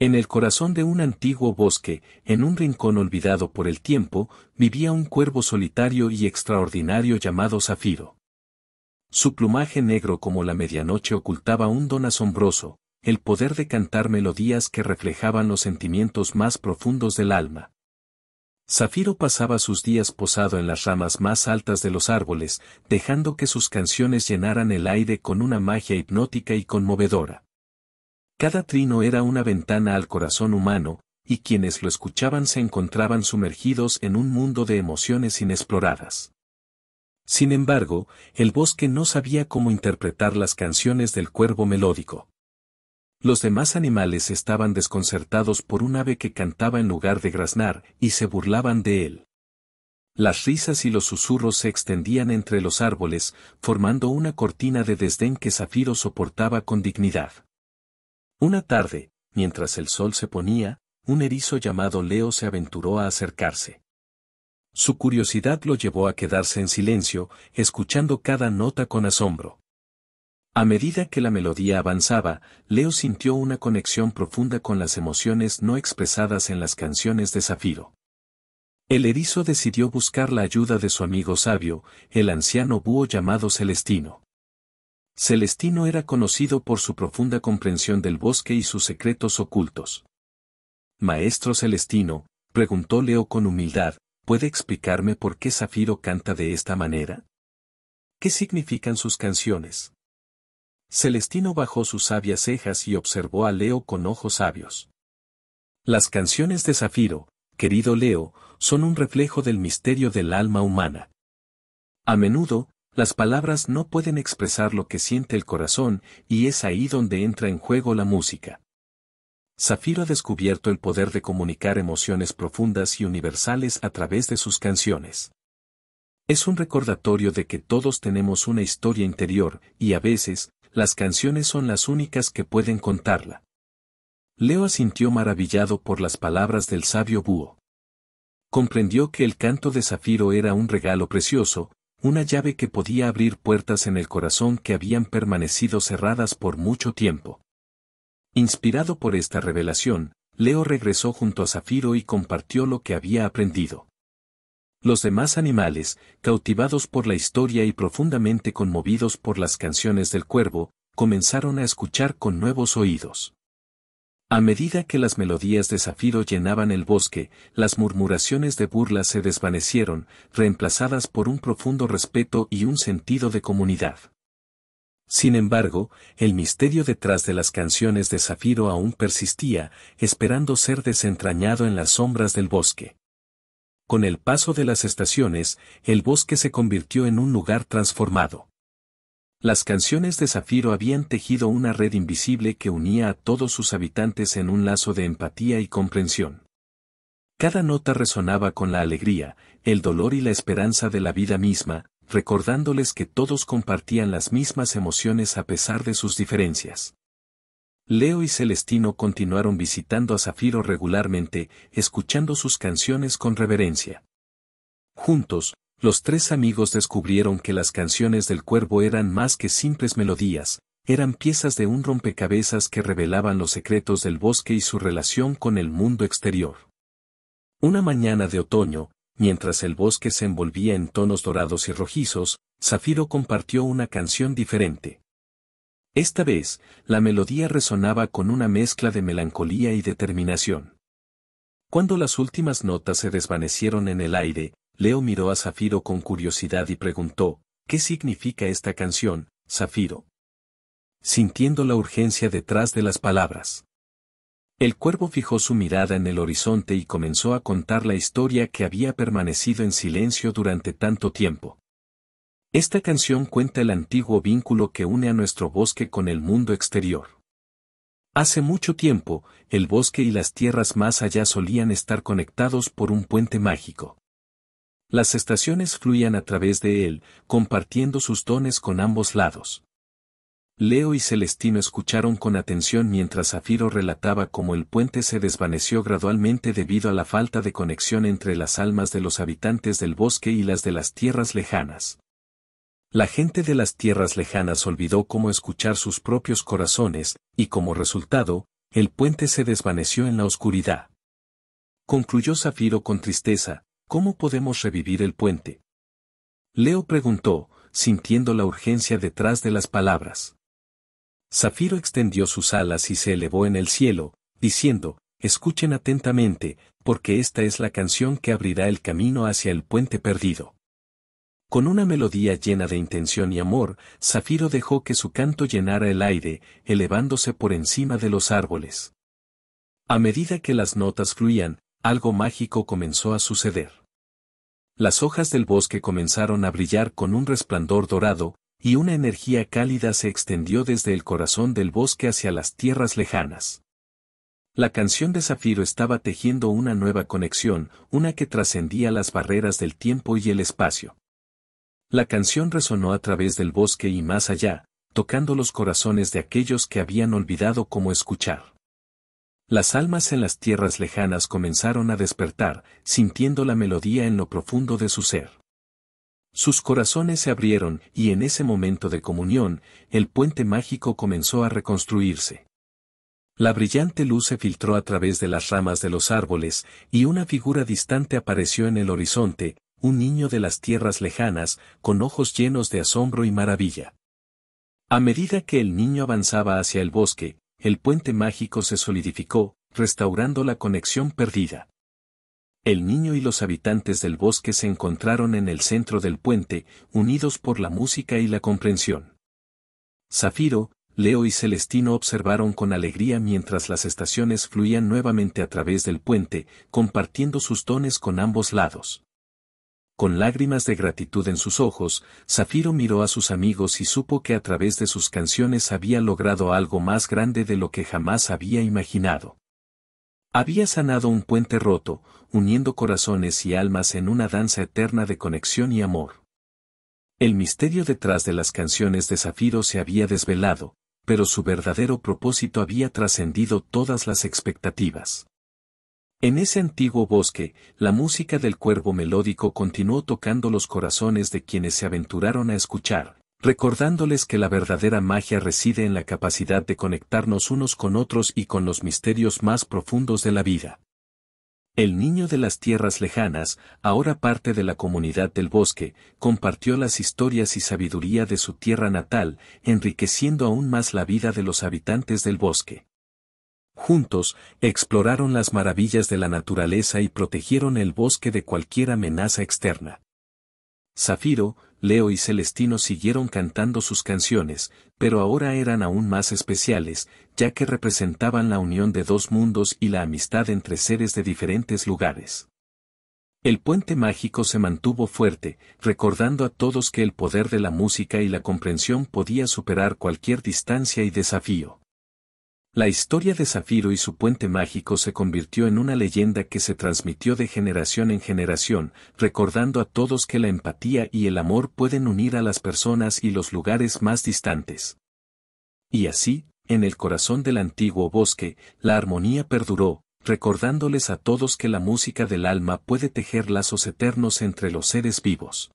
En el corazón de un antiguo bosque, en un rincón olvidado por el tiempo, vivía un cuervo solitario y extraordinario llamado Zafiro. Su plumaje negro como la medianoche ocultaba un don asombroso, el poder de cantar melodías que reflejaban los sentimientos más profundos del alma. Zafiro pasaba sus días posado en las ramas más altas de los árboles, dejando que sus canciones llenaran el aire con una magia hipnótica y conmovedora. Cada trino era una ventana al corazón humano, y quienes lo escuchaban se encontraban sumergidos en un mundo de emociones inexploradas. Sin embargo, el bosque no sabía cómo interpretar las canciones del cuervo melódico. Los demás animales estaban desconcertados por un ave que cantaba en lugar de graznar, y se burlaban de él. Las risas y los susurros se extendían entre los árboles, formando una cortina de desdén que Zafiro soportaba con dignidad. Una tarde, mientras el sol se ponía, un erizo llamado Leo se aventuró a acercarse. Su curiosidad lo llevó a quedarse en silencio, escuchando cada nota con asombro. A medida que la melodía avanzaba, Leo sintió una conexión profunda con las emociones no expresadas en las canciones de Zafiro. El erizo decidió buscar la ayuda de su amigo sabio, el anciano búho llamado Celestino. Celestino era conocido por su profunda comprensión del bosque y sus secretos ocultos. Maestro Celestino, preguntó Leo con humildad, ¿puede explicarme por qué Zafiro canta de esta manera? ¿Qué significan sus canciones? Celestino bajó sus sabias cejas y observó a Leo con ojos sabios. Las canciones de Zafiro, querido Leo, son un reflejo del misterio del alma humana. A menudo, las palabras no pueden expresar lo que siente el corazón, y es ahí donde entra en juego la música. Zafiro ha descubierto el poder de comunicar emociones profundas y universales a través de sus canciones. Es un recordatorio de que todos tenemos una historia interior, y a veces, las canciones son las únicas que pueden contarla. Leo asintió maravillado por las palabras del sabio búho comprendió que el canto de Zafiro era un regalo precioso, una llave que podía abrir puertas en el corazón que habían permanecido cerradas por mucho tiempo. Inspirado por esta revelación, Leo regresó junto a Zafiro y compartió lo que había aprendido. Los demás animales, cautivados por la historia y profundamente conmovidos por las canciones del cuervo, comenzaron a escuchar con nuevos oídos. A medida que las melodías de zafiro llenaban el bosque, las murmuraciones de burla se desvanecieron, reemplazadas por un profundo respeto y un sentido de comunidad. Sin embargo, el misterio detrás de las canciones de zafiro aún persistía, esperando ser desentrañado en las sombras del bosque. Con el paso de las estaciones, el bosque se convirtió en un lugar transformado. Las canciones de Zafiro habían tejido una red invisible que unía a todos sus habitantes en un lazo de empatía y comprensión. Cada nota resonaba con la alegría, el dolor y la esperanza de la vida misma, recordándoles que todos compartían las mismas emociones a pesar de sus diferencias. Leo y Celestino continuaron visitando a Zafiro regularmente, escuchando sus canciones con reverencia. Juntos, los tres amigos descubrieron que las canciones del cuervo eran más que simples melodías, eran piezas de un rompecabezas que revelaban los secretos del bosque y su relación con el mundo exterior. Una mañana de otoño, mientras el bosque se envolvía en tonos dorados y rojizos, Zafiro compartió una canción diferente. Esta vez, la melodía resonaba con una mezcla de melancolía y determinación. Cuando las últimas notas se desvanecieron en el aire, Leo miró a Zafiro con curiosidad y preguntó, ¿qué significa esta canción, Zafiro? Sintiendo la urgencia detrás de las palabras. El cuervo fijó su mirada en el horizonte y comenzó a contar la historia que había permanecido en silencio durante tanto tiempo. Esta canción cuenta el antiguo vínculo que une a nuestro bosque con el mundo exterior. Hace mucho tiempo, el bosque y las tierras más allá solían estar conectados por un puente mágico. Las estaciones fluían a través de él, compartiendo sus dones con ambos lados. Leo y Celestino escucharon con atención mientras Zafiro relataba cómo el puente se desvaneció gradualmente debido a la falta de conexión entre las almas de los habitantes del bosque y las de las tierras lejanas. La gente de las tierras lejanas olvidó cómo escuchar sus propios corazones, y como resultado, el puente se desvaneció en la oscuridad. Concluyó Zafiro con tristeza, ¿Cómo podemos revivir el puente? Leo preguntó, sintiendo la urgencia detrás de las palabras. Zafiro extendió sus alas y se elevó en el cielo, diciendo, escuchen atentamente, porque esta es la canción que abrirá el camino hacia el puente perdido. Con una melodía llena de intención y amor, Zafiro dejó que su canto llenara el aire, elevándose por encima de los árboles. A medida que las notas fluían, algo mágico comenzó a suceder. Las hojas del bosque comenzaron a brillar con un resplandor dorado, y una energía cálida se extendió desde el corazón del bosque hacia las tierras lejanas. La canción de Zafiro estaba tejiendo una nueva conexión, una que trascendía las barreras del tiempo y el espacio. La canción resonó a través del bosque y más allá, tocando los corazones de aquellos que habían olvidado cómo escuchar. Las almas en las tierras lejanas comenzaron a despertar, sintiendo la melodía en lo profundo de su ser. Sus corazones se abrieron y en ese momento de comunión, el puente mágico comenzó a reconstruirse. La brillante luz se filtró a través de las ramas de los árboles, y una figura distante apareció en el horizonte, un niño de las tierras lejanas, con ojos llenos de asombro y maravilla. A medida que el niño avanzaba hacia el bosque, el puente mágico se solidificó, restaurando la conexión perdida. El niño y los habitantes del bosque se encontraron en el centro del puente, unidos por la música y la comprensión. Zafiro, Leo y Celestino observaron con alegría mientras las estaciones fluían nuevamente a través del puente, compartiendo sus dones con ambos lados. Con lágrimas de gratitud en sus ojos, Zafiro miró a sus amigos y supo que a través de sus canciones había logrado algo más grande de lo que jamás había imaginado. Había sanado un puente roto, uniendo corazones y almas en una danza eterna de conexión y amor. El misterio detrás de las canciones de Zafiro se había desvelado, pero su verdadero propósito había trascendido todas las expectativas. En ese antiguo bosque, la música del cuervo melódico continuó tocando los corazones de quienes se aventuraron a escuchar, recordándoles que la verdadera magia reside en la capacidad de conectarnos unos con otros y con los misterios más profundos de la vida. El niño de las tierras lejanas, ahora parte de la comunidad del bosque, compartió las historias y sabiduría de su tierra natal, enriqueciendo aún más la vida de los habitantes del bosque. Juntos, exploraron las maravillas de la naturaleza y protegieron el bosque de cualquier amenaza externa. Zafiro, Leo y Celestino siguieron cantando sus canciones, pero ahora eran aún más especiales, ya que representaban la unión de dos mundos y la amistad entre seres de diferentes lugares. El puente mágico se mantuvo fuerte, recordando a todos que el poder de la música y la comprensión podía superar cualquier distancia y desafío. La historia de Zafiro y su puente mágico se convirtió en una leyenda que se transmitió de generación en generación, recordando a todos que la empatía y el amor pueden unir a las personas y los lugares más distantes. Y así, en el corazón del antiguo bosque, la armonía perduró, recordándoles a todos que la música del alma puede tejer lazos eternos entre los seres vivos.